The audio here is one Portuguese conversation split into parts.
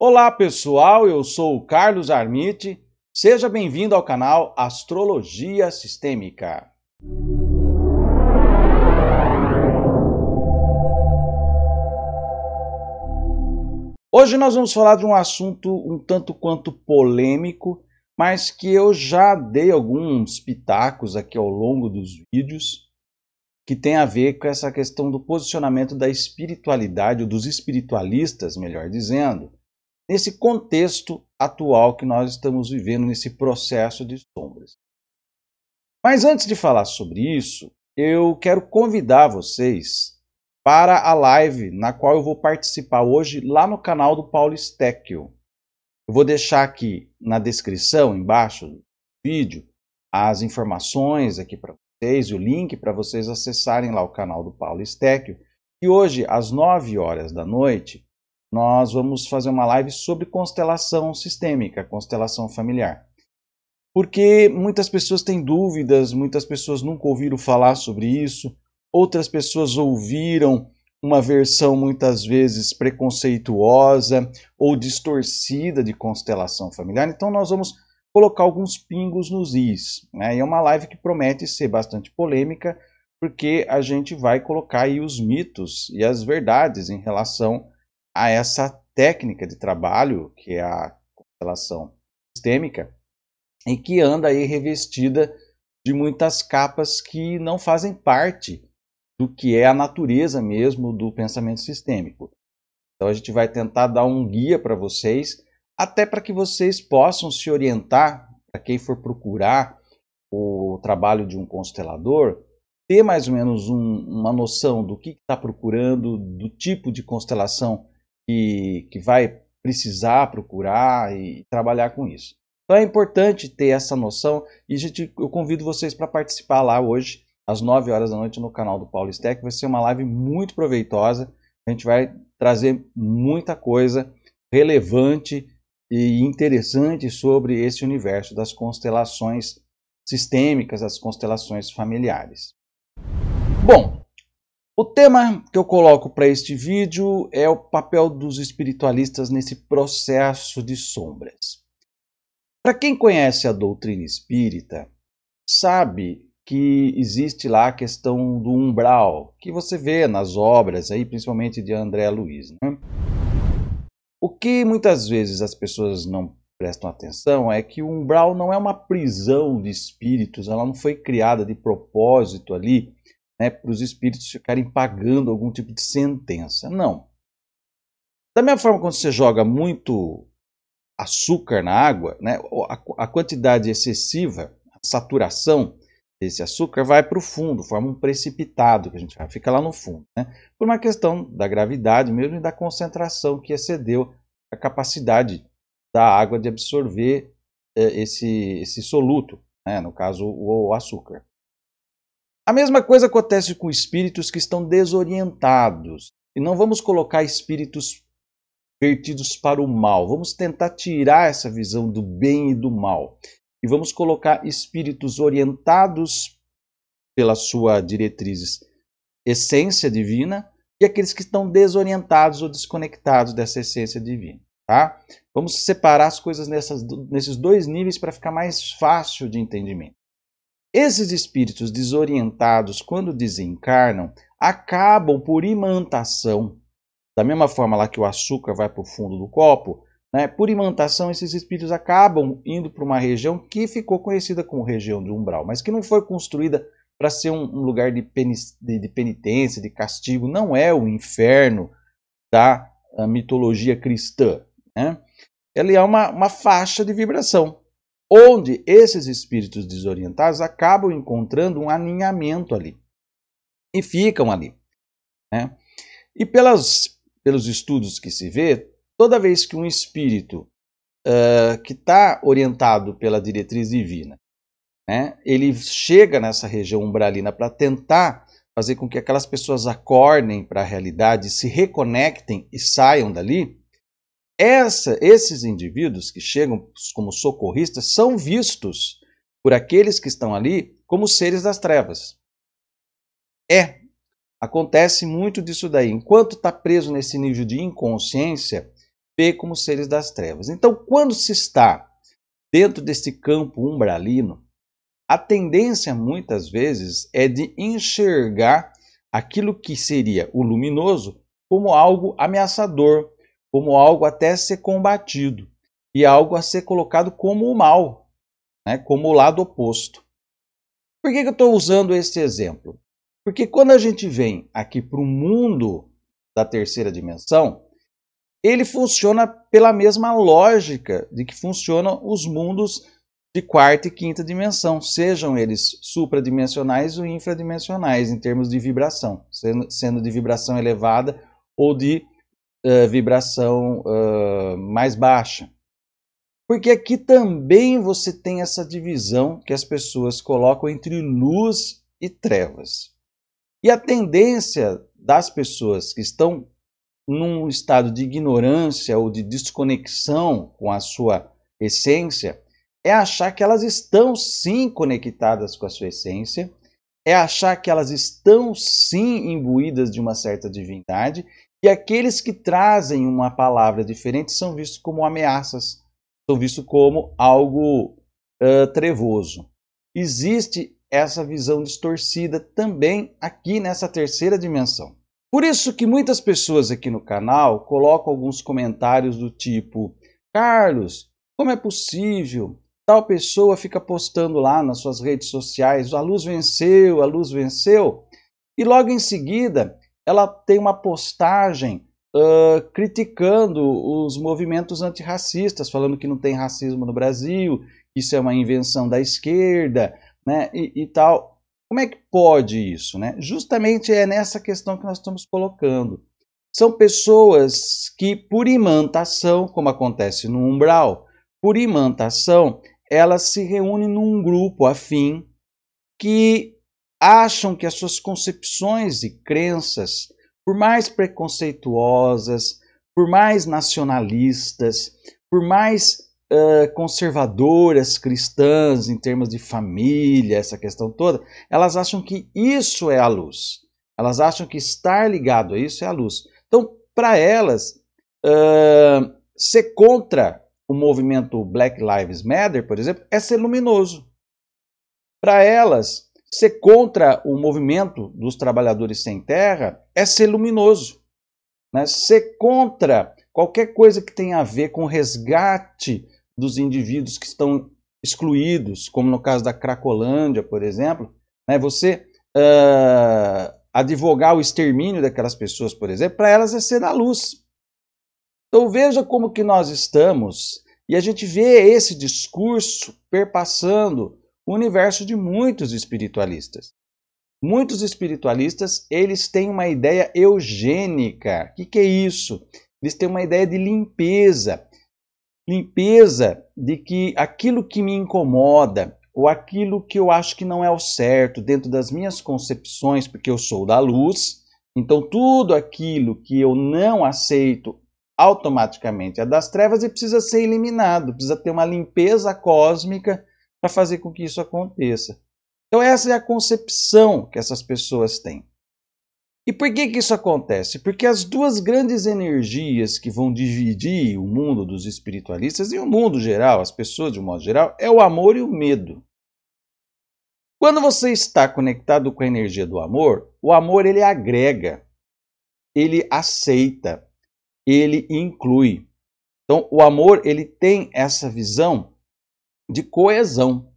Olá pessoal, eu sou o Carlos Armite. Seja bem-vindo ao canal Astrologia Sistêmica. Hoje nós vamos falar de um assunto um tanto quanto polêmico, mas que eu já dei alguns pitacos aqui ao longo dos vídeos, que tem a ver com essa questão do posicionamento da espiritualidade, ou dos espiritualistas, melhor dizendo, nesse contexto atual que nós estamos vivendo, nesse processo de sombras. Mas antes de falar sobre isso, eu quero convidar vocês para a live na qual eu vou participar hoje lá no canal do Paulo Stecchio. Eu vou deixar aqui na descrição, embaixo do vídeo, as informações aqui para vocês, o link para vocês acessarem lá o canal do Paulo Stecchio. E hoje, às 9 horas da noite, nós vamos fazer uma live sobre constelação sistêmica, constelação familiar. Porque muitas pessoas têm dúvidas, muitas pessoas nunca ouviram falar sobre isso, outras pessoas ouviram uma versão muitas vezes preconceituosa ou distorcida de constelação familiar. Então nós vamos colocar alguns pingos nos is. Né? E é uma live que promete ser bastante polêmica, porque a gente vai colocar aí os mitos e as verdades em relação a essa técnica de trabalho, que é a constelação sistêmica, e que anda aí revestida de muitas capas que não fazem parte do que é a natureza mesmo do pensamento sistêmico. Então a gente vai tentar dar um guia para vocês, até para que vocês possam se orientar, para quem for procurar o trabalho de um constelador, ter mais ou menos um, uma noção do que está procurando, do tipo de constelação que, que vai precisar procurar e trabalhar com isso. Então é importante ter essa noção e gente, eu convido vocês para participar lá hoje, às 9 horas da noite, no canal do Paulo Stack. Vai ser uma live muito proveitosa. A gente vai trazer muita coisa relevante e interessante sobre esse universo das constelações sistêmicas, das constelações familiares. Bom, o tema que eu coloco para este vídeo é o papel dos espiritualistas nesse processo de sombras. Para quem conhece a doutrina espírita, sabe que existe lá a questão do umbral, que você vê nas obras, aí, principalmente de André Luiz. Né? O que muitas vezes as pessoas não prestam atenção é que o umbral não é uma prisão de espíritos, ela não foi criada de propósito ali né, para os espíritos ficarem pagando algum tipo de sentença. Não. Da mesma forma, quando você joga muito açúcar na água, né, a, a quantidade excessiva, a saturação desse açúcar vai para o fundo, forma um precipitado, que a gente fica lá no fundo. Né, por uma questão da gravidade mesmo e da concentração que excedeu a capacidade da água de absorver eh, esse, esse soluto, né, no caso o, o açúcar. A mesma coisa acontece com espíritos que estão desorientados. E não vamos colocar espíritos vertidos para o mal. Vamos tentar tirar essa visão do bem e do mal. E vamos colocar espíritos orientados pela sua diretriz essência divina e aqueles que estão desorientados ou desconectados dessa essência divina, tá? Vamos separar as coisas nessas, nesses dois níveis para ficar mais fácil de entendimento. Esses espíritos desorientados, quando desencarnam, acabam por imantação. Da mesma forma lá que o açúcar vai para o fundo do copo, né, por imantação, esses espíritos acabam indo para uma região que ficou conhecida como região de umbral, mas que não foi construída para ser um, um lugar de, penis, de, de, penitência, de castigo. Não é o inferno da ah, mitologia cristã. Né? Ele é uma, uma faixa de vibração onde esses espíritos desorientados acabam encontrando um aninhamento ali e ficam ali. Né? E pelas, pelos estudos que se vê, toda vez que um espírito uh, que está orientado pela diretriz divina, né, ele chega nessa região umbralina para tentar fazer com que aquelas pessoas acordem para a realidade, se reconectem e saiam dali, essa, esses indivíduos que chegam como socorristas são vistos por aqueles que estão ali como seres das trevas. É, acontece muito disso daí. Enquanto está preso nesse nível de inconsciência, vê como seres das trevas. Então, quando se está dentro desse campo umbralino, a tendência muitas vezes é de enxergar aquilo que seria o luminoso como algo ameaçador, como algo até ser combatido e algo a ser colocado como o mal, né? como o lado oposto. Por que, que eu estou usando esse exemplo? Porque quando a gente vem aqui para o mundo da terceira dimensão, ele funciona pela mesma lógica de que funcionam os mundos de quarta e quinta dimensão, sejam eles supradimensionais ou infradimensionais, em termos de vibração, sendo de vibração elevada ou de uh, vibração uh, mais baixa. Porque aqui também você tem essa divisão que as pessoas colocam entre luz e trevas. E a tendência das pessoas que estão num estado de ignorância ou de desconexão com a sua essência é achar que elas estão sim conectadas com a sua essência, é achar que elas estão sim imbuídas de uma certa divindade e aqueles que trazem uma palavra diferente são vistos como ameaças, são vistos como algo uh, trevoso. Existe essa visão distorcida também aqui nessa terceira dimensão. Por isso que muitas pessoas aqui no canal colocam alguns comentários do tipo: Carlos, como é possível? Tal pessoa fica postando lá nas suas redes sociais: a luz venceu, a luz venceu. E logo em seguida ela tem uma postagem uh, criticando os movimentos antirracistas, falando que não tem racismo no Brasil, que isso é uma invenção da esquerda, né, e, e tal. Como é que pode isso, né? Justamente é nessa questão que nós estamos colocando. São pessoas que, por imantação, como acontece no umbral, por imantação, elas se reúnem num grupo afim que acham que as suas concepções e crenças, por mais preconceituosas, por mais nacionalistas, por mais uh, conservadoras cristãs em termos de família, essa questão toda, elas acham que isso é a luz. Elas acham que estar ligado a isso é a luz. Então, para elas, uh, ser contra o movimento Black Lives Matter, por exemplo, é ser luminoso. Para elas, Ser contra o movimento dos trabalhadores sem terra é ser luminoso. Né? Ser contra qualquer coisa que tenha a ver com resgate dos indivíduos que estão excluídos, como no caso da Cracolândia, por exemplo. Né? Você uh, advogar o extermínio daquelas pessoas, por exemplo, para elas é ser da luz. Então veja como que nós estamos, e a gente vê esse discurso perpassando o universo de muitos espiritualistas. Muitos espiritualistas, eles têm uma ideia eugênica. O que, que é isso? Eles têm uma ideia de limpeza. Limpeza de que aquilo que me incomoda, ou aquilo que eu acho que não é o certo dentro das minhas concepções, porque eu sou da luz, então tudo aquilo que eu não aceito automaticamente é das trevas e precisa ser eliminado, precisa ter uma limpeza cósmica para fazer com que isso aconteça. Então, essa é a concepção que essas pessoas têm. E por que, que isso acontece? Porque as duas grandes energias que vão dividir o mundo dos espiritualistas e o mundo geral, as pessoas de um modo geral, é o amor e o medo. Quando você está conectado com a energia do amor, o amor ele agrega, ele aceita, ele inclui. Então, o amor ele tem essa visão de coesão.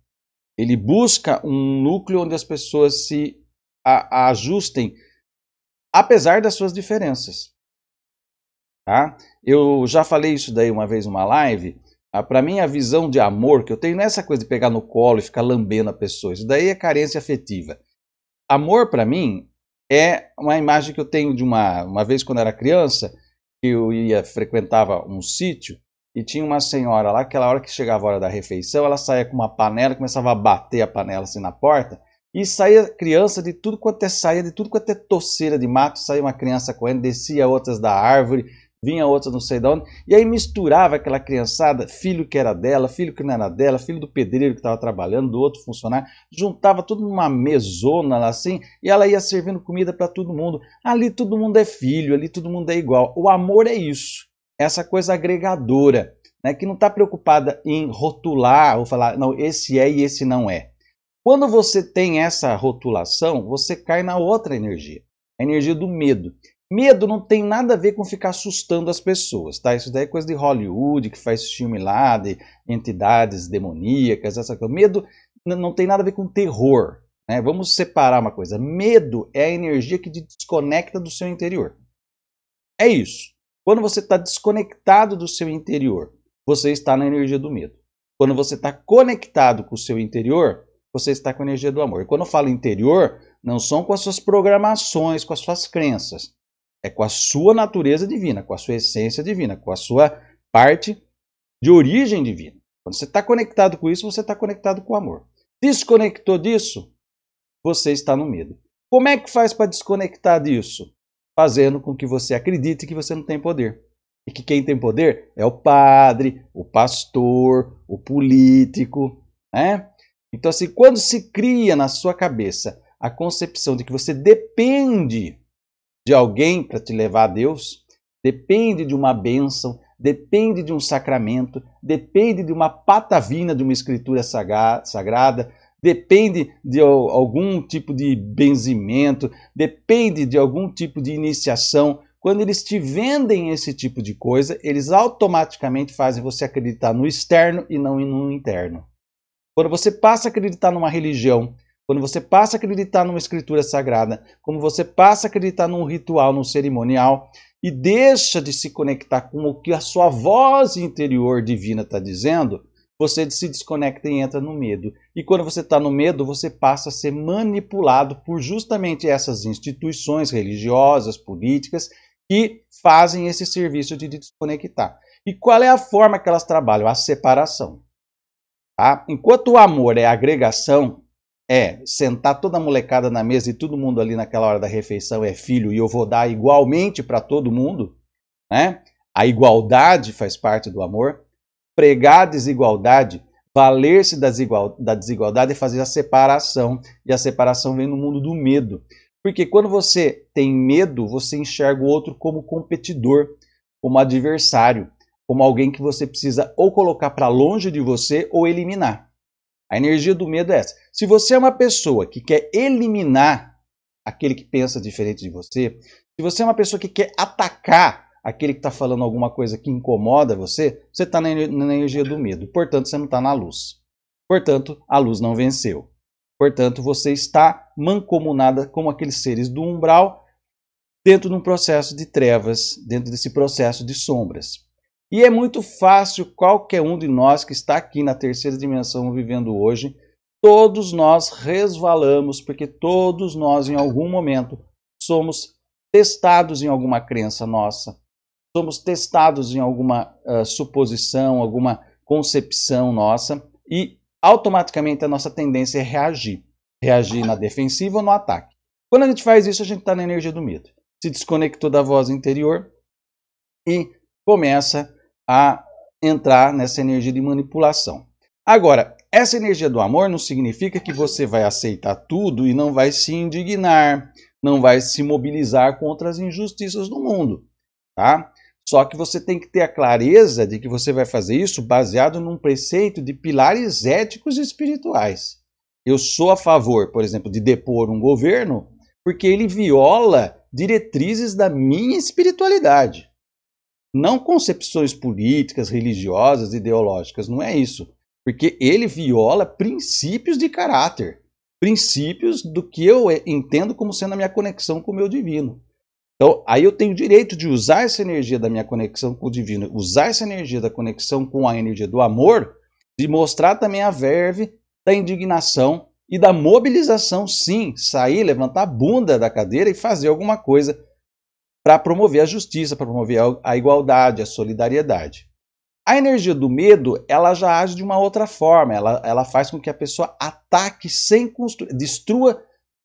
Ele busca um núcleo onde as pessoas se a, a ajustem, apesar das suas diferenças. Tá? Eu já falei isso daí uma vez numa live. Ah, Para mim, a visão de amor que eu tenho não é essa coisa de pegar no colo e ficar lambendo a pessoa. Isso daí é carência afetiva. Amor, para mim, é uma imagem que eu tenho de uma, uma vez quando era criança, que eu ia frequentava um sítio e tinha uma senhora lá, aquela hora que chegava a hora da refeição, ela saía com uma panela, começava a bater a panela assim na porta, e saía criança de tudo quanto é saía, de tudo quanto é toceira de mato, saía uma criança correndo, descia outras da árvore, vinha outras não sei de onde, e aí misturava aquela criançada, filho que era dela, filho que não era dela, filho do pedreiro que estava trabalhando, do outro funcionário, juntava tudo numa mesona lá assim, e ela ia servindo comida para todo mundo. Ali todo mundo é filho, ali todo mundo é igual. O amor é isso essa coisa agregadora, né, que não está preocupada em rotular ou falar, não, esse é e esse não é. Quando você tem essa rotulação, você cai na outra energia, a energia do medo. Medo não tem nada a ver com ficar assustando as pessoas, tá? Isso daí é coisa de Hollywood, que faz filme lá de entidades demoníacas, essa coisa. Medo não tem nada a ver com terror, né? Vamos separar uma coisa. Medo é a energia que te desconecta do seu interior. É isso. Quando você está desconectado do seu interior, você está na energia do medo. Quando você está conectado com o seu interior, você está com a energia do amor. E quando eu falo interior, não são com as suas programações, com as suas crenças. É com a sua natureza divina, com a sua essência divina, com a sua parte de origem divina. Quando você está conectado com isso, você está conectado com o amor. Desconectou disso, você está no medo. Como é que faz para desconectar disso? fazendo com que você acredite que você não tem poder. E que quem tem poder é o padre, o pastor, o político, né? Então, assim, quando se cria na sua cabeça a concepção de que você depende de alguém para te levar a Deus, depende de uma bênção, depende de um sacramento, depende de uma patavina de uma escritura sagrada, depende de algum tipo de benzimento, depende de algum tipo de iniciação. Quando eles te vendem esse tipo de coisa, eles automaticamente fazem você acreditar no externo e não no interno. Quando você passa a acreditar numa religião, quando você passa a acreditar numa escritura sagrada, quando você passa a acreditar num ritual, num cerimonial, e deixa de se conectar com o que a sua voz interior divina está dizendo, você se desconecta e entra no medo. E quando você está no medo, você passa a ser manipulado por justamente essas instituições religiosas, políticas, que fazem esse serviço de desconectar. E qual é a forma que elas trabalham? A separação. Tá? Enquanto o amor é agregação, é sentar toda a molecada na mesa e todo mundo ali naquela hora da refeição é filho e eu vou dar igualmente para todo mundo, né? A igualdade faz parte do amor pregar a desigualdade, valer-se da desigualdade e fazer a separação. E a separação vem no mundo do medo. Porque quando você tem medo, você enxerga o outro como competidor, como adversário, como alguém que você precisa ou colocar para longe de você ou eliminar. A energia do medo é essa. Se você é uma pessoa que quer eliminar aquele que pensa diferente de você, se você é uma pessoa que quer atacar aquele que está falando alguma coisa que incomoda você, você está na, energia do medo. Portanto, você não está na luz. Portanto, a luz não venceu. Portanto, você está mancomunada como aqueles seres do umbral dentro de um processo de trevas, dentro desse processo de sombras. E é muito fácil qualquer um de nós que está aqui na terceira dimensão vivendo hoje, todos nós resvalamos, porque todos nós em algum momento somos testados em alguma crença nossa, somos testados em alguma uh, suposição, alguma concepção nossa e automaticamente a nossa tendência é reagir. Reagir na defensiva ou no ataque. Quando a gente faz isso, a gente está na energia do medo. Se desconectou da voz interior e começa a entrar nessa energia de manipulação. Agora, essa energia do amor não significa que você vai aceitar tudo e não vai se indignar, não vai se mobilizar contra as injustiças do mundo, tá? Só que você tem que ter a clareza de que você vai fazer isso baseado num preceito de pilares éticos e espirituais. Eu sou a favor, por exemplo, de depor um governo porque ele viola diretrizes da minha espiritualidade. Não concepções políticas, religiosas, ideológicas, não é isso. Porque ele viola princípios de caráter, princípios do que eu eh, entendo como sendo a minha conexão com o meu divino. Então, aí eu tenho o direito de usar essa energia da minha conexão com o divino, usar essa energia da conexão com a energia do amor, de mostrar também a verve da indignação e da mobilização, sim, sair, levantar a bunda da cadeira e fazer alguma coisa para promover a justiça, para promover a igualdade, a solidariedade. A energia do medo, ela já age de uma outra forma, ela, ela faz com que a pessoa ataque sem construir, destrua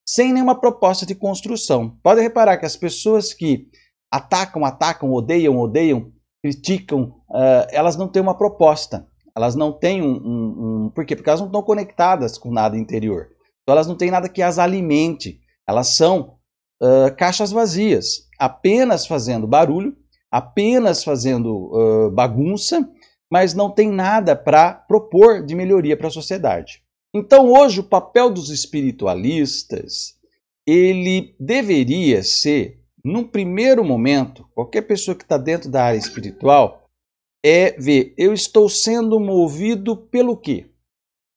sem nenhuma proposta de construção. Pode reparar que as pessoas que atacam, atacam, odeiam, odeiam, criticam, uh, elas não têm uma proposta. Elas não têm um, um, um. Por quê? Porque elas não estão conectadas com nada interior. Então elas não têm nada que as alimente. Elas são uh, caixas vazias, apenas fazendo barulho, apenas fazendo uh, bagunça, mas não tem nada para propor de melhoria para a sociedade. Então, hoje, o papel dos espiritualistas, ele deveria ser, num primeiro momento, qualquer pessoa que está dentro da área espiritual, é ver, eu estou sendo movido pelo quê?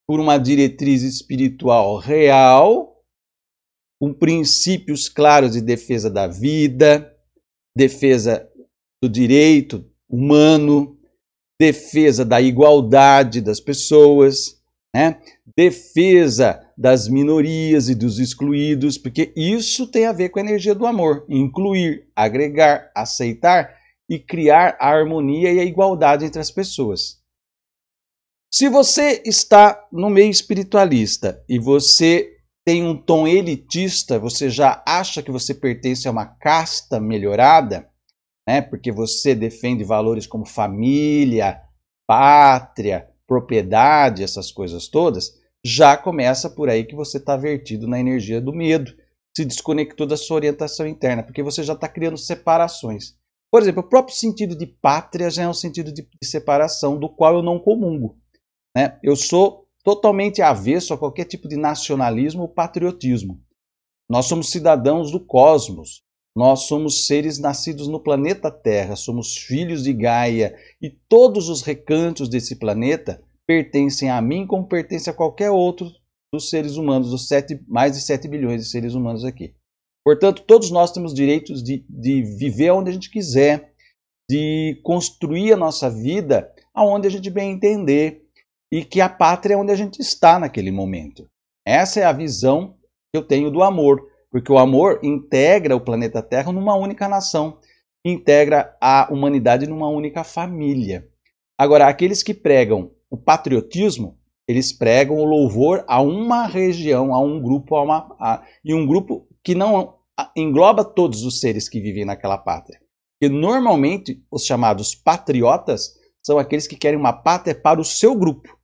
Por uma diretriz espiritual real, com princípios claros de defesa da vida, defesa do direito humano, defesa da igualdade das pessoas, né? defesa das minorias e dos excluídos, porque isso tem a ver com a energia do amor, incluir, agregar, aceitar e criar a harmonia e a igualdade entre as pessoas. Se você está no meio espiritualista e você tem um tom elitista, você já acha que você pertence a uma casta melhorada, né? Porque você defende valores como família, pátria, propriedade, essas coisas todas já começa por aí que você está vertido na energia do medo, se desconectou da sua orientação interna, porque você já está criando separações. Por exemplo, o próprio sentido de pátria já é um sentido de separação do qual eu não comungo. Né? Eu sou totalmente avesso a qualquer tipo de nacionalismo ou patriotismo. Nós somos cidadãos do cosmos. Nós somos seres nascidos no planeta Terra, somos filhos de Gaia e todos os recantos desse planeta pertencem a mim como pertence a qualquer outro dos seres humanos, dos mais de 7 bilhões de seres humanos aqui. Portanto, todos nós temos direitos de, de viver onde a gente quiser, de construir a nossa vida aonde a gente bem entender e que a pátria é onde a gente está naquele momento. Essa é a visão que eu tenho do amor, porque o amor integra o planeta Terra numa única nação, integra a humanidade numa única família. Agora, aqueles que pregam o patriotismo, eles pregam o louvor a uma região, a um grupo, a uma, a, e um grupo que não engloba todos os seres que vivem naquela pátria. Porque normalmente os chamados patriotas são aqueles que querem uma pátria para o seu grupo,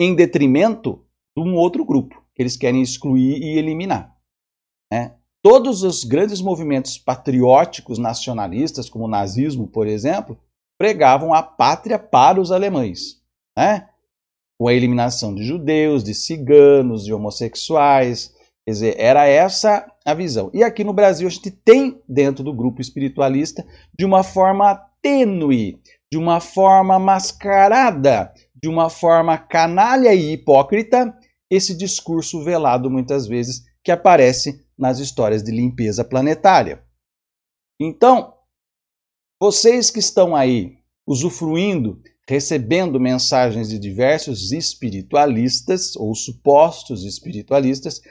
em detrimento de um outro grupo, que eles querem excluir e eliminar. Né? Todos os grandes movimentos patrióticos nacionalistas, como o nazismo, por exemplo, pregavam a pátria para os alemães né? com a eliminação de judeus, de ciganos, de homossexuais. Quer dizer, era essa a visão. E aqui no Brasil a gente tem, dentro do grupo espiritualista, de uma forma tênue, de uma forma mascarada, de uma forma canalha e hipócrita, esse discurso velado muitas vezes que aparece nas histórias de limpeza planetária. Então, vocês que estão aí usufruindo recebendo mensagens de diversos espiritualistas ou supostos espiritualistas,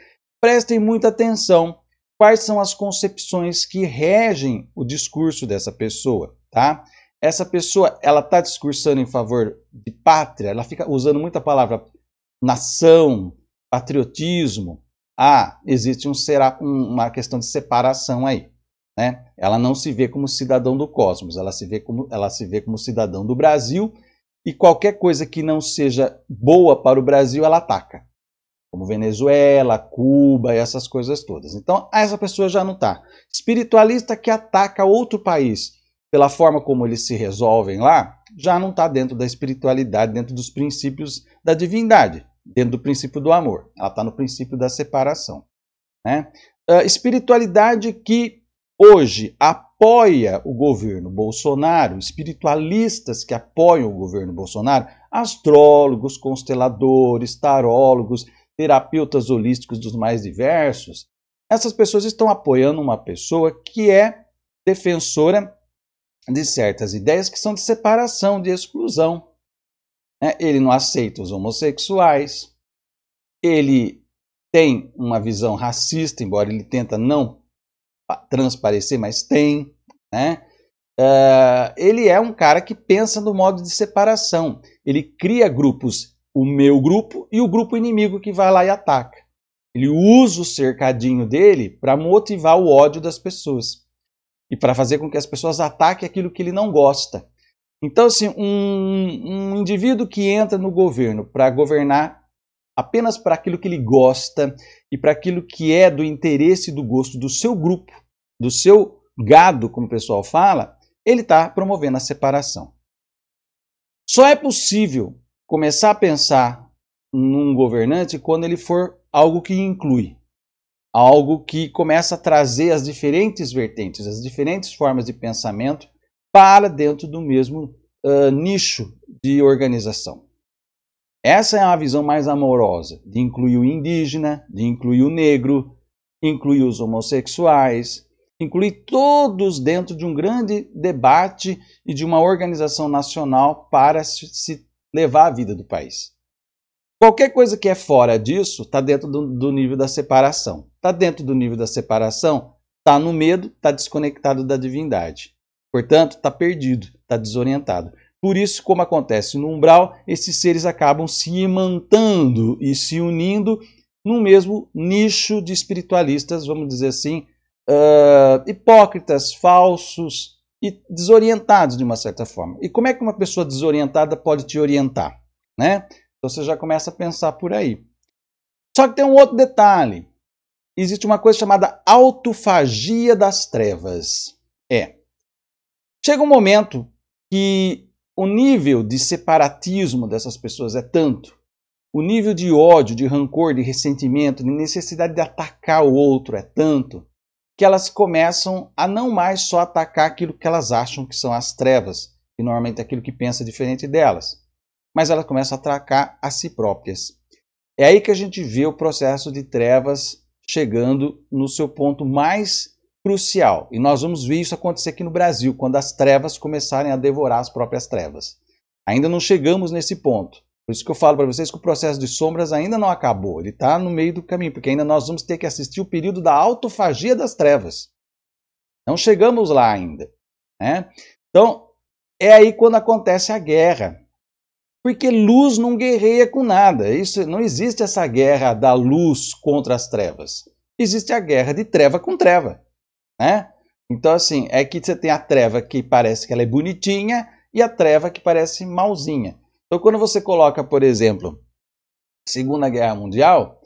prestem muita atenção quais são as concepções que regem o discurso dessa pessoa, tá? Essa pessoa, ela está discursando em favor de pátria, ela fica usando muita palavra nação, patriotismo. Ah, existe um, será, uma questão de separação aí, né? Ela não se vê como cidadão do cosmos, ela se vê como, ela se vê como cidadão do Brasil e qualquer coisa que não seja boa para o Brasil, ela ataca. Como Venezuela, Cuba, essas coisas todas. Então, essa pessoa já não está. Espiritualista que ataca outro país pela forma como eles se resolvem lá, já não está dentro da espiritualidade, dentro dos princípios da divindade, dentro do princípio do amor. Ela está no princípio da separação. Né? Uh, espiritualidade que hoje a apoia o governo Bolsonaro, espiritualistas que apoiam o governo Bolsonaro, astrólogos, consteladores, tarólogos, terapeutas holísticos dos mais diversos, essas pessoas estão apoiando uma pessoa que é defensora de certas ideias que são de separação, de exclusão. É, ele não aceita os homossexuais, ele tem uma visão racista, embora ele tenta não transparecer, mas tem, né? Uh, ele é um cara que pensa no modo de separação. Ele cria grupos, o meu grupo e o grupo inimigo que vai lá e ataca. Ele usa o cercadinho dele para motivar o ódio das pessoas e para fazer com que as pessoas ataquem aquilo que ele não gosta. Então, assim, um, um indivíduo que entra no governo para governar apenas para aquilo que ele gosta e para aquilo que é do interesse e do gosto do seu grupo, do seu gado, como o pessoal fala, ele está promovendo a separação. Só é possível começar a pensar num governante quando ele for algo que inclui, algo que começa a trazer as diferentes vertentes, as diferentes formas de pensamento para dentro do mesmo uh, nicho de organização. Essa é a visão mais amorosa, de incluir o indígena, de incluir o negro, incluir os homossexuais, incluir todos dentro de um grande debate e de uma organização nacional para se levar a vida do país. Qualquer coisa que é fora disso está dentro do, do, nível da separação. Está dentro do nível da separação, está no medo, está desconectado da divindade. Portanto, está perdido, está desorientado. Por isso, como acontece no umbral, esses seres acabam se imantando e se unindo no mesmo nicho de espiritualistas, vamos dizer assim, uh, hipócritas, falsos e desorientados de uma certa forma. E como é que uma pessoa desorientada pode te orientar? Né? Então você já começa a pensar por aí. Só que tem um outro detalhe. Existe uma coisa chamada autofagia das trevas. É. Chega um momento que o nível de separatismo dessas pessoas é tanto, o nível de ódio, de rancor, de ressentimento, de necessidade de atacar o outro é tanto, que elas começam a não mais só atacar aquilo que elas acham que são as trevas, e normalmente é aquilo que pensa diferente delas, mas elas começam a atacar a si próprias. É aí que a gente vê o processo de trevas chegando no seu ponto mais crucial. E nós vamos ver isso acontecer aqui no Brasil, quando as trevas começarem a devorar as próprias trevas. Ainda não chegamos nesse ponto. Por isso que eu falo para vocês que o processo de sombras ainda não acabou. Ele está no meio do caminho, porque ainda nós vamos ter que assistir o período da autofagia das trevas. Não chegamos lá ainda. Né? Então, é aí quando acontece a guerra. Porque luz não guerreia com nada. Isso não existe essa guerra da luz contra as trevas. Existe a guerra de treva com treva né? Então, assim, é que você tem a treva que parece que ela é bonitinha e a treva que parece malzinha. Então, quando você coloca, por exemplo, Segunda Guerra Mundial,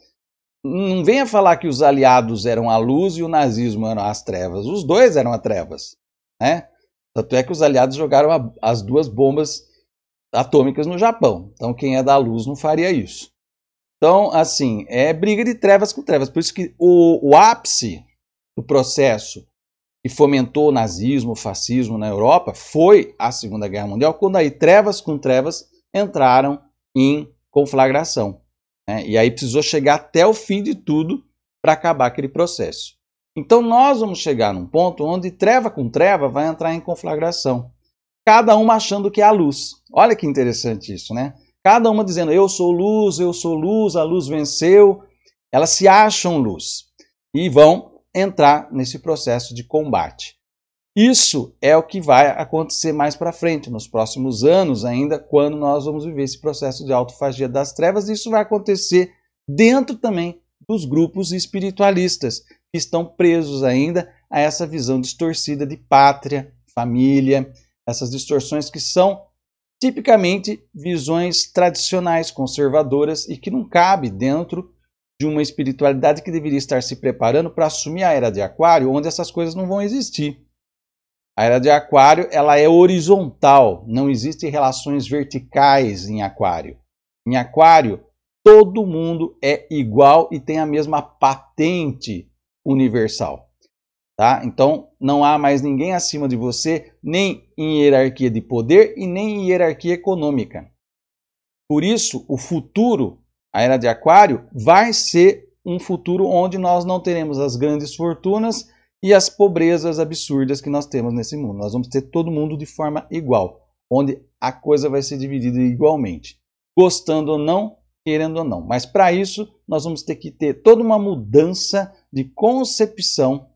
não venha falar que os aliados eram a luz e o nazismo eram as trevas. Os dois eram as trevas, né? Tanto é que os aliados jogaram a, as duas bombas atômicas no Japão. Então, quem é da luz não faria isso. Então, assim, é briga de trevas com trevas. Por isso que o, o ápice o processo que fomentou o nazismo, o fascismo na Europa foi a Segunda Guerra Mundial, quando aí trevas com trevas entraram em conflagração. Né? E aí precisou chegar até o fim de tudo para acabar aquele processo. Então nós vamos chegar num ponto onde treva com treva vai entrar em conflagração, cada uma achando que é a luz. Olha que interessante isso, né? Cada uma dizendo eu sou luz, eu sou luz, a luz venceu. Elas se acham luz e vão entrar nesse processo de combate. Isso é o que vai acontecer mais para frente, nos próximos anos ainda, quando nós vamos viver esse processo de autofagia das trevas. Isso vai acontecer dentro também dos grupos espiritualistas, que estão presos ainda a essa visão distorcida de pátria, família, essas distorções que são tipicamente visões tradicionais, conservadoras e que não cabe dentro de uma espiritualidade que deveria estar se preparando para assumir a era de Aquário, onde essas coisas não vão existir. A era de Aquário ela é horizontal, não existem relações verticais em Aquário. Em Aquário, todo mundo é igual e tem a mesma patente universal. Tá? Então, não há mais ninguém acima de você, nem em hierarquia de poder e nem em hierarquia econômica. Por isso, o futuro a era de Aquário vai ser um futuro onde nós não teremos as grandes fortunas e as pobrezas absurdas que nós temos nesse mundo. Nós vamos ter todo mundo de forma igual, onde a coisa vai ser dividida igualmente, gostando ou não, querendo ou não. Mas para isso, nós vamos ter que ter toda uma mudança de concepção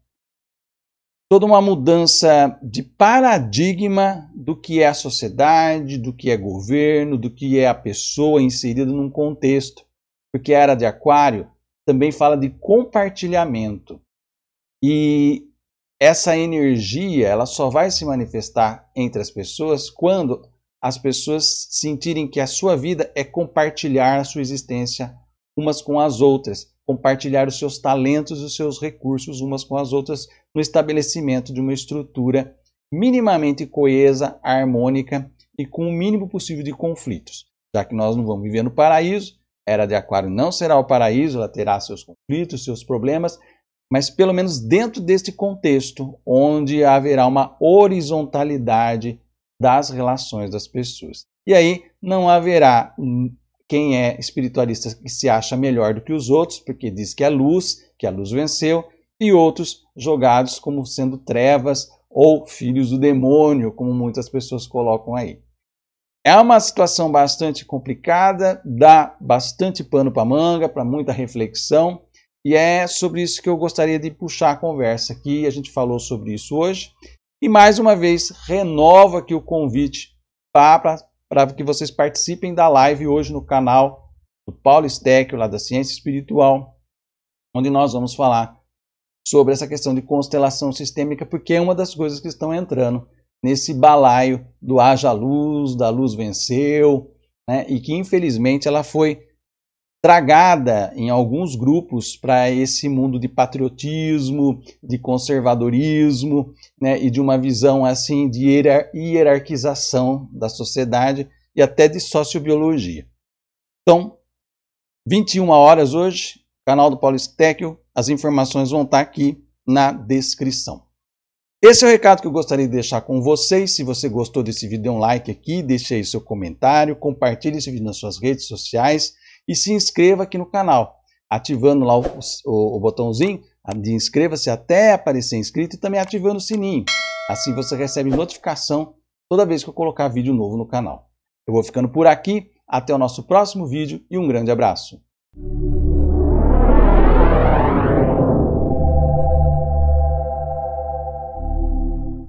toda uma mudança de paradigma do que é a sociedade, do que é governo, do que é a pessoa inserida num contexto. Porque a era de Aquário também fala de compartilhamento. E essa energia, ela só vai se manifestar entre as pessoas quando as pessoas sentirem que a sua vida é compartilhar a sua existência umas com as outras, compartilhar os seus talentos, os seus recursos umas com as outras, no estabelecimento de uma estrutura minimamente coesa, harmônica e com o mínimo possível de conflitos. Já que nós não vamos viver no paraíso, era de Aquário não será o paraíso, ela terá seus conflitos, seus problemas, mas pelo menos dentro deste contexto, onde haverá uma horizontalidade das relações das pessoas. E aí não haverá quem é espiritualista que se acha melhor do que os outros, porque diz que é luz, que a luz venceu, e outros jogados como sendo trevas ou filhos do demônio, como muitas pessoas colocam aí. É uma situação bastante complicada, dá bastante pano para manga, para muita reflexão, e é sobre isso que eu gostaria de puxar a conversa aqui. A gente falou sobre isso hoje, e mais uma vez renova aqui o convite para que vocês participem da live hoje no canal do Paulo Stecchio, lá da Ciência Espiritual, onde nós vamos falar sobre essa questão de constelação sistêmica, porque é uma das coisas que estão entrando nesse balaio do haja luz, da luz venceu, né? e que infelizmente ela foi tragada em alguns grupos para esse mundo de patriotismo, de conservadorismo né? e de uma visão assim de hierar hierarquização da sociedade e até de sociobiologia. Então, 21 horas hoje, canal do Paulo Stéquio, as informações vão estar aqui na descrição. Esse é o recado que eu gostaria de deixar com vocês. Se você gostou desse vídeo, dê um like aqui, deixe aí seu comentário, compartilhe esse vídeo nas suas redes sociais e se inscreva aqui no canal, ativando lá o, o, o botãozinho de inscreva-se até aparecer inscrito e também ativando o sininho. Assim você recebe notificação toda vez que eu colocar vídeo novo no canal. Eu vou ficando por aqui, até o nosso próximo vídeo e um grande abraço.